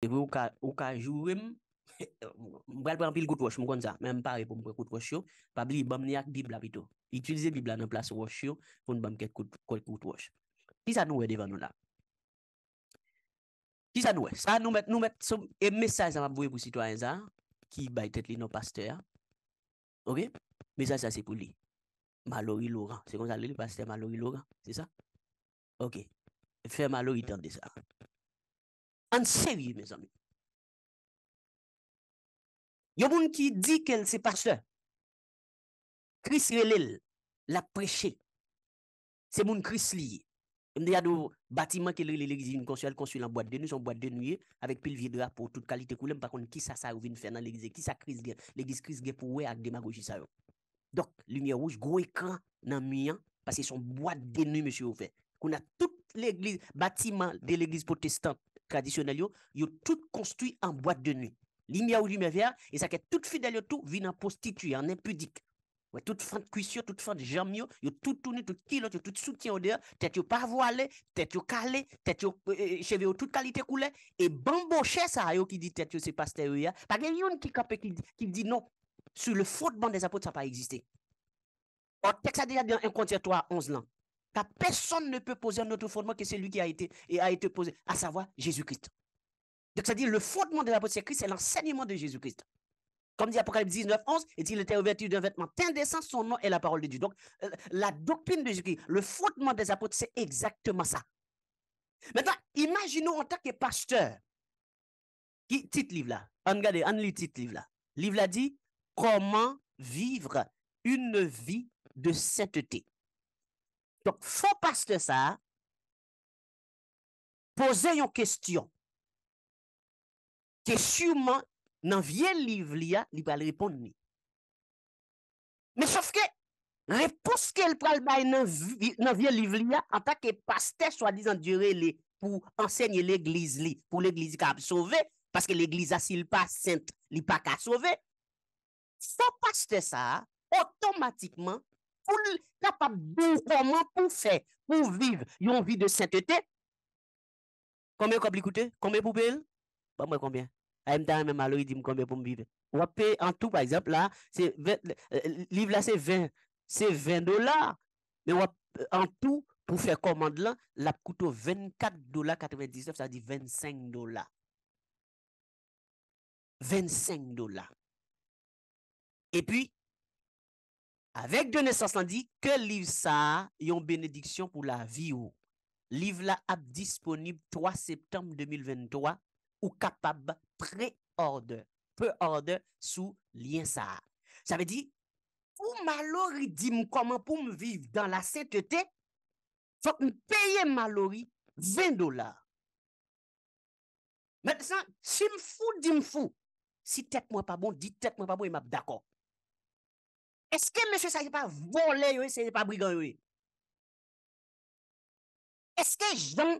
E vwe ou ka jurem, mbrel pwampil kout wosh mwen kon zan, men mpare pou mwen kout wosh yo, pabli yi bam ni ak di blap ito. Itilize bi blan an plas wosh yo, pou mbam ket kout wosh. Ti sa nou we devan nou la? Ti sa nou we? Sa nou met, nou met, e mesaj zan ap vwe pou sitwa en zan, ki bay tet li nou paste ya. Ok? Mesaj zan se pou li. Malori loran, se kon zan li, paste malori loran, se sa? Ok, fe malori tante zan. An seri, me zami. Yo moun ki di ke l sepaste, kris relèl, la preche, se moun kris liye. Mde ya do batiman ke relèl, lèkiz yon konsuel konsuel an boate denye, son boate denye, avèk pil videa pou tout kalite koulèm, pakon ki sa sarvin fè nan lèkiz, ki sa kriz gen, lèkiz kriz gen pou wè ak demagojisa yon. Dok, lumiè rouj, gwo ekran nan miyan, pasè son boate denye, me sè yon fè. Kou na tout lèkiz, batiman de lèkiz potestant, traditionnel yo, ont tout construit en boîte de nuit. Lumière ou lumière verte, et ça est toute fidèle tout vient en prostituée, en impudique. Toutes toute fin de cuisson, toute fin de jambe, yo, tout tourné, tout kilo, tout soutien au dehors, tête tu pas voilé, tête tu calé, tête tu, euh, euh, cheveux toute qualité coulé, et bamboché ça yo qui dit tête tu c'est pasteur ya, pas yon qui capé qui, dit non. Sur le fondement des apôtres, ça pas existé. Or, texte a déjà dit en à 11 ans personne ne peut poser un autre fondement que celui qui a été, et a été posé, à savoir Jésus-Christ. Donc, ça dit, dire le fondement de l'apôtre, c'est Christ, c'est l'enseignement de Jésus-Christ. Comme dit Apocalypse 19, 11, et il était revêtu d'un vêtement indécent, son nom est la parole de Dieu. Donc, euh, la doctrine de Jésus-Christ, le fondement des apôtres, c'est exactement ça. Maintenant, imaginons en tant que pasteur, qui titre livre là, regardez, on lit titre livre là. Livre là dit, comment vivre une vie de sainteté. Fon pas te sa, pose yon kestyon ke syouman nan vie liv li a, li pa li repond ni. Me chof ke repos ke li pral bay nan vie liv li a, anta ke pas te swa dizan dure li pou ensegne l'egliz li, pou l'egliz li ka ap sove, paske l'egliz asil pa sent, li pa ka sove. Fon pas te sa, otomatikman, pou li kapap bon komand pou fè, pou viv yon vi de sète tè. Komem kop li koutè? Komem pou bel? Ba bon, mwen komem. A yon ta yon men malo, yon di m komem pou m vivè. Wapè an tou, pa exemple la, liv la sè 20, sè 20 dola. Men wapè an tou, pou fè komand la, la koutò 24 dola 99, sa di 25 dola. 25 dola. E pi, Avèk de ne sasandik, ke liv sa, yon benediksyon pou la vi ou. Liv la ap disponib 3 septembe 2023 ou kapab pre-order, pre-order sou liyan sa. Sa ve di, ou malori di m koman pou m viv dan la setete, fok m peye malori 20 dolar. Mètsan, si m fou di m fou, si tek m wè pa bon, di tek m wè pa bon, im e ap dakon. Eske meswe sa yon pa vole yo e, sa yon pa brigan yo e? Eske jan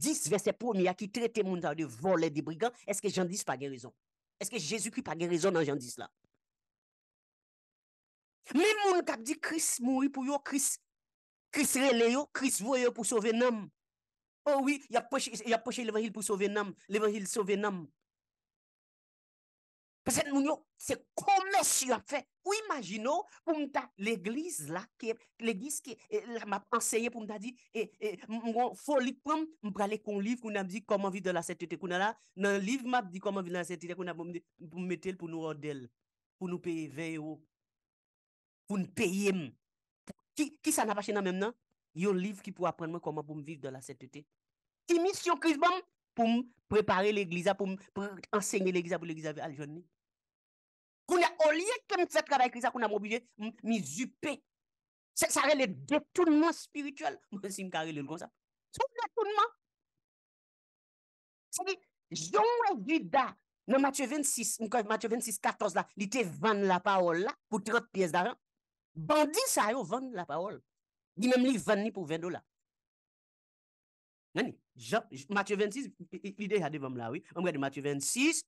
dis verse pou ni a ki trete moun ta de vole di brigan, eske jan dis pa gen rezon? Eske Jezu ki pa gen rezon nan jan dis la? Men moun kap di, kris mouni pou yo, kris re le yo, kris vo yo pou sove nam. Oh oui, ya poche l'Evangil pou sove nam, l'Evangil sove nam. Pè sen moun yo, se kon mè syon fè. Ou imagino, pou mè ta l'eglise la, l'eglise ki mè ap enseye pou mè ta di, mwen folik pou mè, mwen pralè kon liv, kon mè di, kon mè vi de la sète te, kon mè la, nan liv mè ap di, kon mè vi de la sète te, kon mè metel pou nou ordel, pou nou peye veyo, pou nou peye mè. Ki sa n'apache nan mè mè nan? Yo liv ki pou apren mè, kon mè pou mè vi de la sète te. Ti misyon kriz bon, pou mè prepare l'eglise, pou mè enseye l'eglise, pou l'eglise al j Koun ya olye ke m fèt kaba ekri sa koun am obije mi zupè. Sa re le detounman spiritual. Mwen si m kare le lkon sa. Sou detounman. Se li, joun mwen vi da. Nan matye 26, m kon matye 26-14 la, li te van la paol la, pou triot piyes da ran. Bandi sa yo van la paol. Di men li van ni pou ven do la. Neni, joun, matye 26, li de yade vam la, oui. Mwen li matye 26,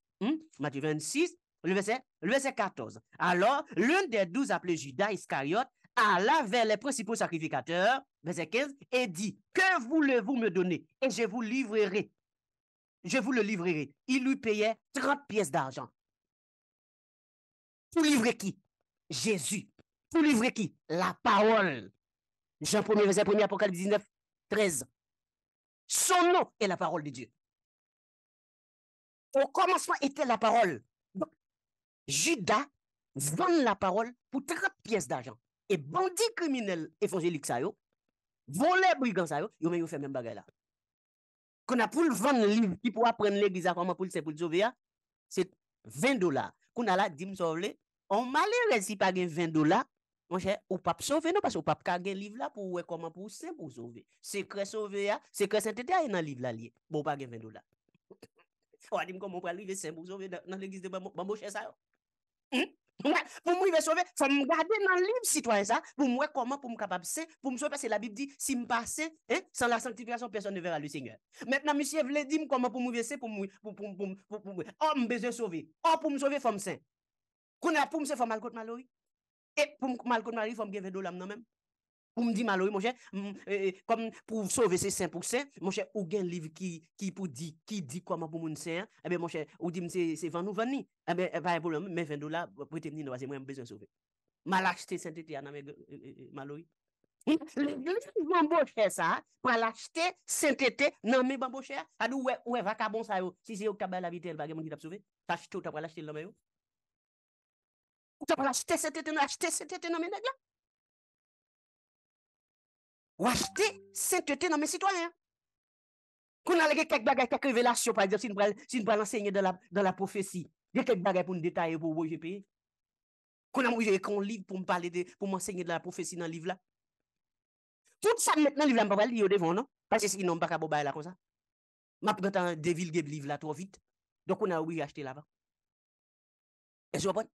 matye 26, le verset, 14. Alors, l'un des douze appelé Judas Iscariote alla vers les principaux sacrificateurs, verset 15, et dit, que voulez-vous me donner? Et je vous livrerai. Je vous le livrerai. Il lui payait 30 pièces d'argent. Pour livrer qui? Jésus. Pour livrer qui? La parole. Jean 1 verset 1 Apocalypse 19, 13. Son nom est la parole de Dieu. Au commencement était la parole. Jida vande la parol pou 30 piyes d'ajan. E bandi kriminelle e fonjelik sa yo. Vole brigant sa yo. Yo men yo fè mèm bagay la. Kona pou l vande liv. Ki pou apren le bizak waman pou l sepoul sove ya. Se 20 dolar. Kona la dim sovle. On male resipa gen 20 dolar. Mwen chè ou pap sove no. Pas ou pap ka gen liv la pou wekoman pou sepoul sove. Sekre sove ya. Sekre sentete a yon liv la liye. Bo pa gen 20 dolar. Ou adim kon moun praliv sepoul sove nan le giz de bambou chè sa yo. pou hmm? mwen pou mwen sove sa mwen gade nan liv sitwane sa pou mwen koman pou mwen kapab se pou mwen sove se la bib di si mwen pase san la santifikasyon person ne vera li seigneur metna mwen siye vle dim koman pou mwen se pou mwen ou mwen beze sove ou pou mwen sove fom sen kouna pou mwen se fom al kote malori e pou mwen koman al kote malori fom gevedo lam namem Ou mdi maloy, mwenche, e, e, pou souve se 5%, mwenche, ou gen liv ki pou di, ki di kwa mwen pou moun se, ou di mwenche, se 20 ou 20 ni, mwenche, me 20 do la, pou te mdi nou aze mwen bezwe souve. Ma lakjte sentete ya nan mwenche e, maloy. Mwenche, mwenche, mwenche, sa, pralakjte sentete, nan mwenche mwenche, adou we, we, vakabonsa yo, si ze yo kaba la vitel, bagen mwenche tap souve, tashto, tap pralakjte laman yo. Taprakjte sentete nan, lakjte sentete nan menek la. Ou achete sentete nan men sitwanyan. Koun alage kek bagay, kek revelasyon. Par exemple, si nou pral ansegne dan la profesi. Dey kek bagay pou nou detaye pou woy jepye. Koun amouye ekon liv pou m'ensegne dan la profesi nan liv la. Tout sa mwen nan liv la mpa pali yo devon nan. Par se si nou mpa ka bo baye la kon sa. Ma prantan devil ge bliv la tro vit. Donkoun an ouye achete la va. E jwa bon?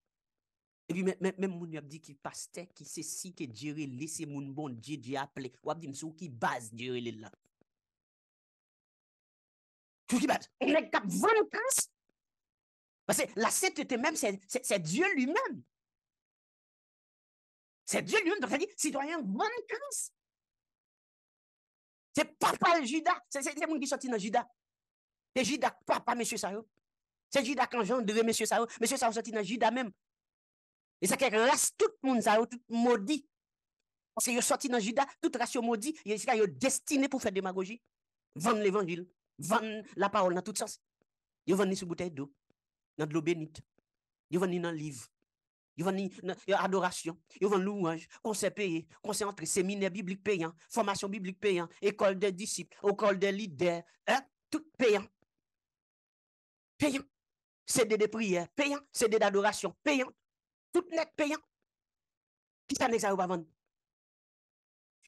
Et puis, même moun ap di qui paste, qu'il se si que Dieu li, se mon bon Dieu, Dieu appelé. wap di msou ki baz est là là. Sou qui baz, Il est van kras. Parce que la sainteté même, c'est Dieu lui-même. C'est Dieu lui-même, donc ça dit, citoyen bonne chance C'est papa Judas, c'est c'est mon qui sorti dans Judas. C'est Judas, papa, monsieur Sao. C'est Judas quand devait monsieur Sao. Monsieur Sao sorti dans Judas même. Et ça qui race, tout le monde, ça, tout maudit. Parce qu'ils sont sortis dans Judas, toute race maudit, ils sont destinés pour faire démagogie. Vendre l'évangile, vendre la parole dans tout sens. Ils vendent sous bouteille d'eau, dans de l'eau bénite. Ils vendent dans le livre. Ils vendent l'adoration, ils vendent louange, conseil payé, conseil entré, séminaire biblique payant, formation biblique payant, école des disciples, école des leaders, hein? tout payant. Payant. CD de prière, payant. CD d'adoration, payant. Tout nèk peyan. Ki sa nèk sa yo pa vann?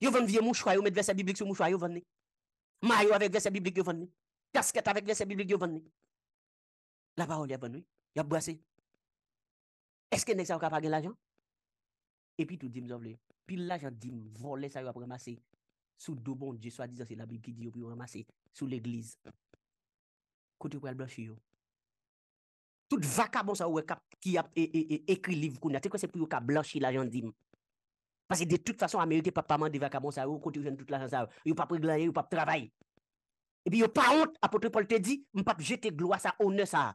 Yo vann vie mou chwayo met vese biblik sou mou chwayo vann ne? Ma yo avèk vese biblik yo vann ne? Kaskèt avèk vese biblik yo vann ne? La parol yo vann we? Yo bwa se? Eske nèk sa yo kap agen la jan? Epi tou dim zavle. Pil la jan dim volè sa yo ap remase. Sou dobon diyo swa dizan se la biblik diyo pou yo remase. Sou l'eglize. Kote pou el blanchi yo. Tout vakabon sa ou e kap ki ap e ekri liv kou na. Te kwa se pou yo ka blanchi la jan di. Pase de tout fason a merite pap paman de vakabon sa ou. Kou te jen tout la jan sa ou. Yo pap reglanyen, yo pap travay. E pi yo pa hont apotre pol te di. Mpap jete gloa sa, one sa.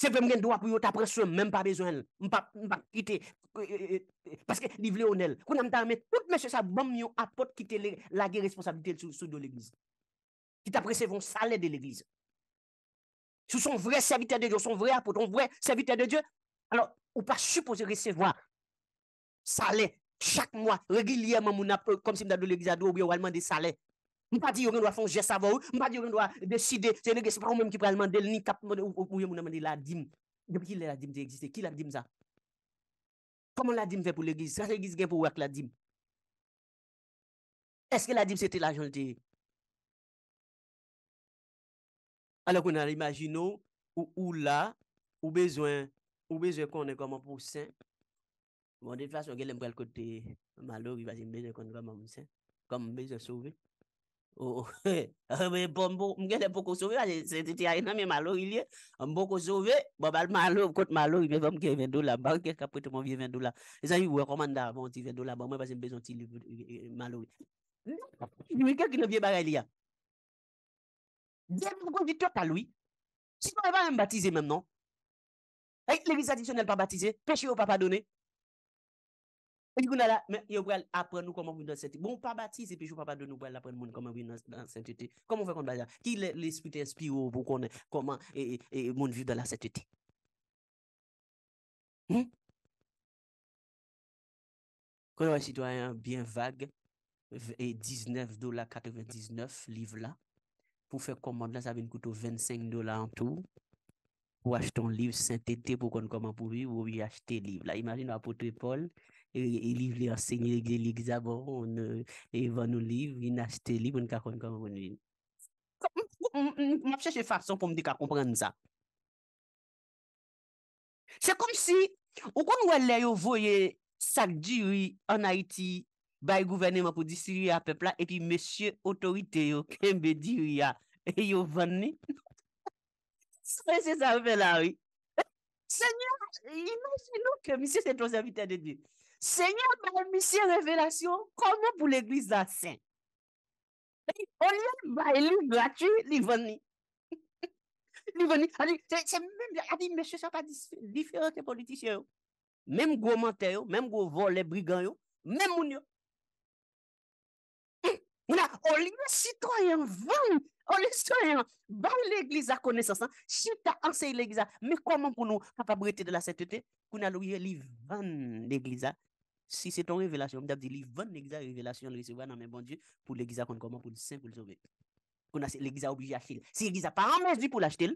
Se fem gen do apou yo tapre se menm pa bezwen. Mpap ite. Pase li vle onel. Kou nan mta amet tout mèche sa bom yo apot kite lage responsabilite sou do leglize. Kit apre se von sale de leglize. Sous son vre servite de Diyo, son vre apoton, vre servite de Diyo. Alors, ou pa supposé recevoir salè chak mwa, regilyèman moun apot, kom si mda do legizadou, ou yon wèl mande salè. Mpa di yon wèl fongè sa vò, mpa di yon wèl wèl deside, se yon wèl se prou mèm ki prèl mande, ou yon wèl moun amande la dim. Depi ki lè la dim te egziste? Ki la dim za? Koman la dim fè pou legiz? Sra se legiz gen pou wèk la dim? Eske la dim se te la jolte? Ale kon an imagino ou la, ou bezwen, ou bezwen konnen konman pou sen. Bon, de fasyon, gwen lem brel kote malori, vaze m bezwen konnen konman pou sen, kon m bezwen sove. Ou, ou, he, m genle poko sove, vaze, se te te a enan, men malori liye, m poko sove, bo bal malori, kote malori, bevan m gen 20 dola, bari gen kapwete m wye 20 dola. E zan yi wè komanda, vante 20 dola, ban m wye vaze m bezwen ti malori. Yi wè kak yi nou vye baray liya. Devine conducteur à lui. Sinon, elle va même baptiser même, non? Eh, l'église traditionnelle pas baptisée, péché ou pas pardonné. Et vous là, mais vous apprendre nous comment vous dans cette bon pas baptisé puis je pas pardonner nous apprendre nous comment vous dans sainteté. Comment on fait comme ça Qui l'esprit t'inspire pour qu'on comment et et monde vivre dans la sainteté. Hum? Quand on est citoyen bien vague et 19,99 dollars 99 là pou fè komand la, sa vè n koutou 25 dola an tou, ou acheton liv sènt etè pou kon koman pou viv, ou y achetè liv. La, imagine apote Paul, y liv li ansegne, y liv li gizabon, y van nou liv, y n achetè liv, ou n ka kon koman pou viv. M ap chèche fason pou m di ka komprenn sa. Se kom si, ou kon wè lè yo voye sak diwi an Haiti yon bay gouvernement pour distribuer à peuple là et puis monsieur autorité yo kembe diria et yo vanni c'est ça fait là oui Seigneur imaginez que monsieur c'est ton serviteur de Dieu Seigneur monsieur révélation comment pour l'église à saint on l'a li lui gratuit li vanni li vanni c'est même monsieur ça pas différent que politicien même gros menteur même gros volet brigand yo même moun au lieu citoyen, vendre, au lieu citoyen, l'église à connaissance, hein, as enseigné l'église. Mais comment pour nous, capacité de la sainteté, a a loué l'église Si c'est ton révélation, on dit vendre l'église, révélation, le recevoir dans mes bon Dieu, pour l'église, qu'on comment, pour le saint, pour le sauver. Qu'on a l'église obligé à acheter. Si l'église n'a pas un pour l'acheter,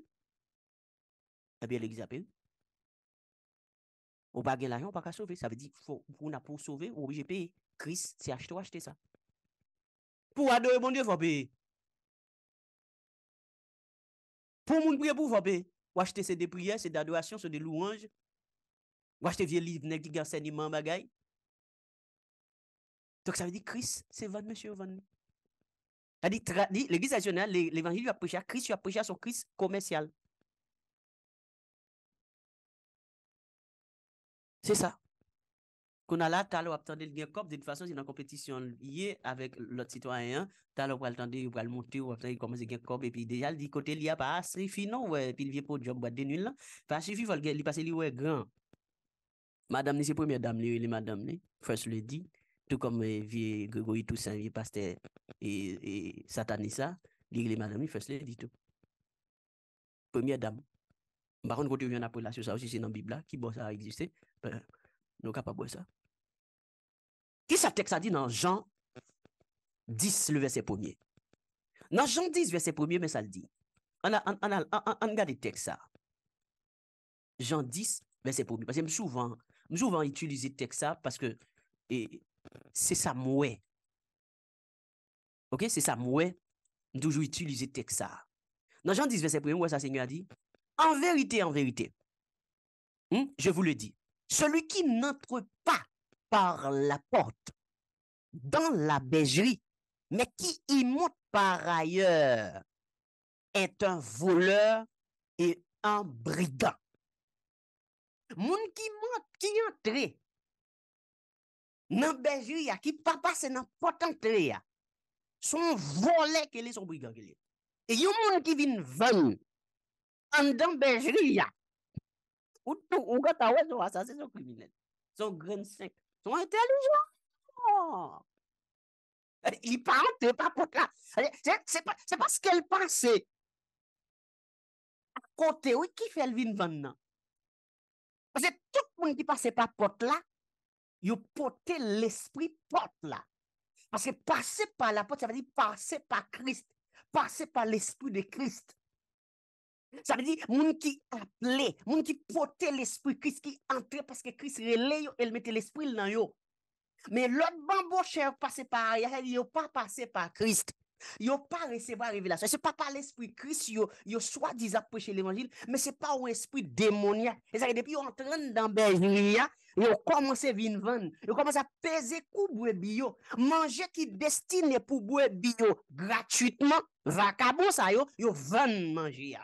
eh bien l'église a payé. Ou pas l'argent, pas qu'à sauver. Ça veut dire qu'on a pour sauver, on obligé de payer. Christ, c'est acheter ou acheter ça. Pour adorer mon Dieu, vous Pour mon prier, pour payer. Vous acheter ces des prières, c'est adorations, c'est des louanges. acheter vieux livres qui enseignement bagaille. Donc ça veut dire Christ, c'est votre monsieur van. L'église nationale, l'évangile lui a Christ, il a prêché à son Christ commercial. C'est ça. Kon ala tal wap tande l gen kop, de di fason si nan kompetisyon liye avèk lot sitwayen, tal wap wap tande yon wap tande yon wap tande yon kompense gen kop. E pi deja l di kote li ap a asri finon wè, pi li vye pou job wè den yon lan. Fa asri finon wè, li pase li wè gen. Madame ni se premier dame li, li madame ni, fè s le di. Tout kom viye gwe goye tout sè, viye paste, satanisa, li li madame ni, fè s le di tout. Premier dame. Mpakoun kote wè yon ap wè la sou sa wè si nan bibla ki bò sa a egjiste, nou ka pa bò sa. Qui ce texte a dit dans Jean 10, le verset 1 Dans Jean 10, verset 1 mais ça le dit. On a, on a, on ça. Jean 10, verset 1 Parce que je souvent, souvent utiliser texte ça parce que c'est ça mouais. Ok, c'est ça mouais. Toujours utiliser texte ça. Dans Jean 10, verset 1er, où ça Seigneur dit, en vérité, en vérité, hmm, je vous le dis, celui qui n'entre pas par la porte dans la bergerie, mais qui y monte par ailleurs, est un voleur et un brigand. Moun qui monte, qui entre dans la bergerie, qui pas passe dans la porte sont son volet qui est son brigand. Et il y a moun qui vient vendre dans la bergerie, ou tout, ou quand tu un assassin, c'est un criminel. Son grand 5 sont intelligents. Euh, ils de C'est pas, pas ce qu'elle pensait. À côté, oui, qui fait le vin maintenant? Parce que tout le monde qui passe par porte là, il portait l'esprit porte là. Parce que passer par la porte, ça veut dire passer par Christ, passer par l'esprit de Christ. Ça veut dire, les gens qui les gens qui portaient l'esprit, Christ qui entrait parce que Christ relayait ils mettait l'esprit dans eux Mais l'autre bambou cher passe par il yo pas passé par Christ. Yo pas la révélation. ce n'est pas par l'esprit Christ yo, yo soit disant prêcher l'évangile, mais ce n'est pas un esprit démoniaque. Et ça depuis on depuis dans sont yo commencé vin vendre, yo commencé à peser coup brebis bio manger qui est destiné pour boire bio gratuitement, vacabo ça yo, yo manger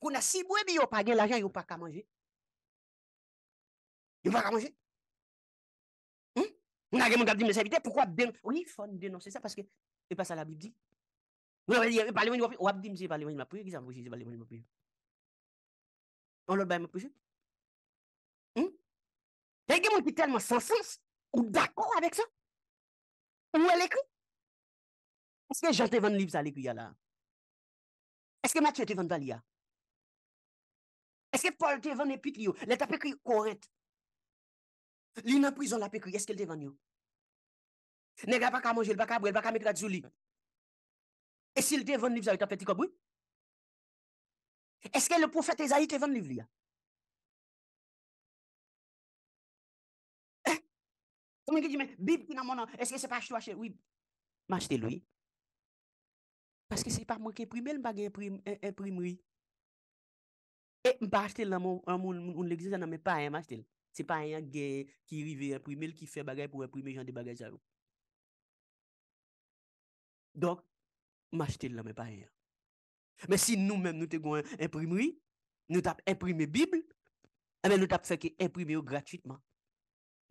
Kou na si bwe bi yo pagyen la jen yo pa ka manje. Yo pa ka manje. Mwen hmm? a gen mwen kap di mwen servite. Poukwa den. Ou li fon denonsen sa. Paske. E pa sa la bibdi. Mwen a ve di. E pale mwen yo api. Ou api di mwen se pale mwen yo mapouye. Gizan mwen se pale mwen yo mapouye. Mwen lor bay mapouye. E gen mwen ki telman sansans. Ou dako avèk sa. Ou el ekri. Eske jante ven liv sa lekou ya la. Eske matre te ven vali ya. Eske Paul te ven epik li yo? Le ta pekri kouret? Li nan prizon la pekri, eske le te ven yo? Ne gra pa ka manje, le baka abou, le baka metra djou li? Eske le te ven li vzayi, ta pekri koubou? Eske le profet Ezayi te ven li vya? Somen ki di men, bib ki nan mounan, eske se pa acheto achet? Oui, ma achete loui. Paske se pa mou ke prime l bagay imprimi, oui. E eh, mpache tel nan moun, moun legize nan mwen pae mache tel. Se pae yon gey ki rive imprimel ki fe bagay pou imprimel jan de bagay zaro. Donk, mache tel nan mwen pae yon. Men si nou men nou te gwen imprimri, nou tap imprimer bibel, amen eh nou tap feke imprimer yo gratuitman.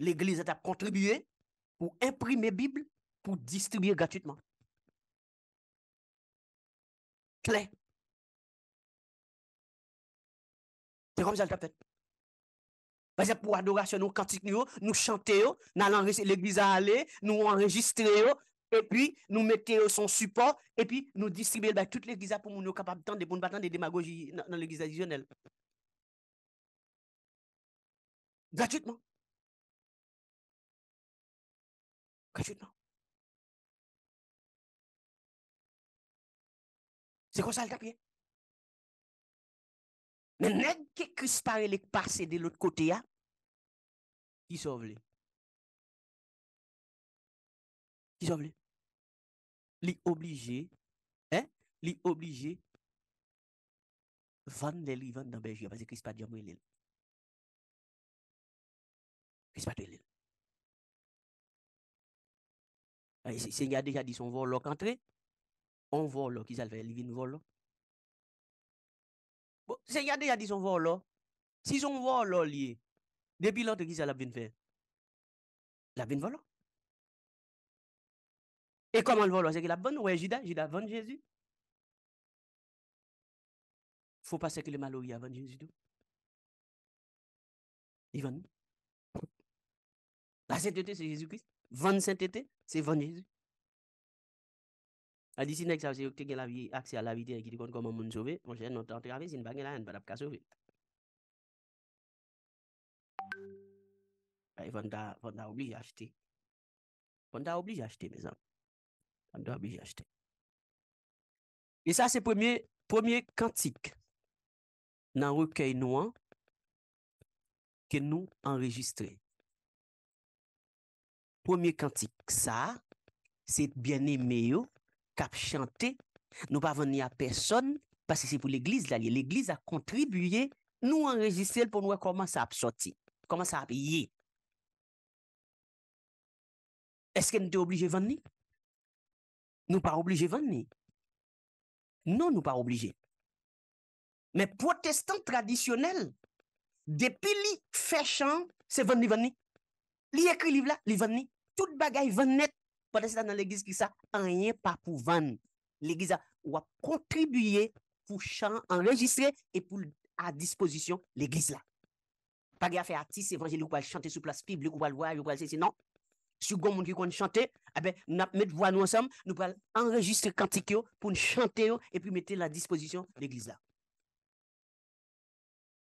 L'eglize tap kontribuye pou imprimer bibel pou distribye gratuitman. Klek. C'est comme ça le fait. Parce que pour adoration, nous cantiquons, nous chantions, nous allons l'église à aller, nous enregistrons, et puis nous mettons son support, et puis nous distribuons dans ben, toute l'église pour nous capables de pour nous battre des démagogies dans l'église additionnelle. Gratuitement. Gratuitement. C'est comme ça le fait. Mais n'est-ce pas que le Christ pare le passé de l'autre côté? Hein? Qui s'en veut? Qui sauve veut? Il est obligé, hein? Il est obligé, vendre le livre dans Belgique, parce que le Christ ne peut pas dire que le Christ ne pas dire. Le Christ ne peut pas dire Seigneur a déjà dit on y a un volant qui entre, un volant qui s'en veut, Ils viennent a un Bon, se y a di son Si son voit lò liye, depi lò te ki sa la vin fè? La vin vò lò. E koman vò lò? Se la Jésus. ouais jida, jida pas Jésus. faut pas se ki le malo a Jésus tou. I La sainteté, c'est Jésus-Christ. Vendre sainteté, c'est vendre Jésus. Adisi nek sa vse yo te gen la vide a ki di kon kon moun sove. Moun chen nou tante gave sin bagen la en badap ka sove. Fonda e oubli jache te. Fonda oubli jache te me zan. Fonda oubli jache te. E sa se premier kantik nan Rokey Noan ke nou enregistre. Premier kantik sa se biene meyo cap chanter, nous pas venir à personne, parce que c'est pour l'église là, l'église a contribué, nous enregistrer pour nous comment e ça a sorti, comment ça a payé. Est-ce que nous sommes de venir? Nous pas obligé de venir. Non, nous pas obligé. Mais protestants traditionnels, depuis les fait chant, c'est venir venir. Li écrit livre là, li venir. Tout bagage, venir Paten se ta nan l'eglise ki sa, anrenye pa pou van. L'eglise la, ou a kontribuye pou chan enregistre e pou a disposition l'eglise non. eh la. Pa ge a fe atis, evanje li ou pal chante sou plas pib, li ou pal vwa, li ou pal se se nan. Sou goun moun ki kon chante, apè, nou ap met vwa nou ansam, nou pal enregistre kantik yo pou chante yo e pou mette la disposition l'eglise la.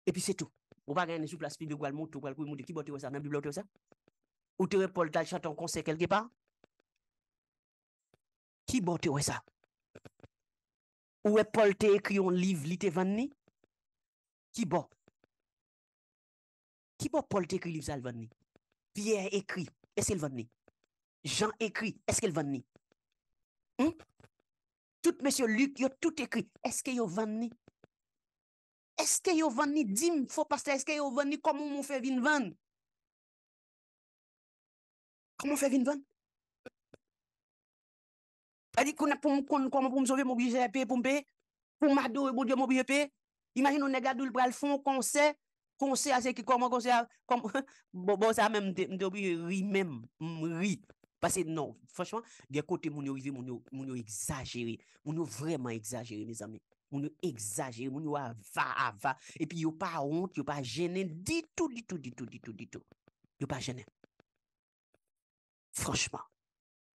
E pi se tou. Ou pa gen sou plas pib, li ou pal moun tou, li ou pal moun tou, ki bo te wosan nan biblo te wosan. Ou te wosan pou chante an konsen kelke par. Ki bo te ou e sa? Ou e Paul te ekri yon liv li te van ni? Ki bo? Ki bo Paul te ekri liv sa l van ni? Pierre ekri, eske l van ni? Jean ekri, eske l van ni? Hmm? Tout M. Luc, yo tout ekri, eske yo van ni? Eske yo van ni? Dime, fò pastè, eske yo van ni? Komo moun fè vin van? Komo moun fè vin van? Adi kon apon kon kon kon moun sobe moun biye pe pou mpe. Pon mado moun diye moun biye pe. Imagin nou nega dou l pral fon kon se. Kon se a se ki kon moun kon se a. Bon sa moun moun diye moun ri moun. Moun ri. Pase nou. Franchman. Diye kote moun yo rive moun yo. Moun yo exagere. Moun yo vreman exagere miz ame. Moun yo exagere. Moun yo ava ava. Epi yo pa honte. Yo pa jene. Dito dito dito dito dito. Yo pa jene. Franchman.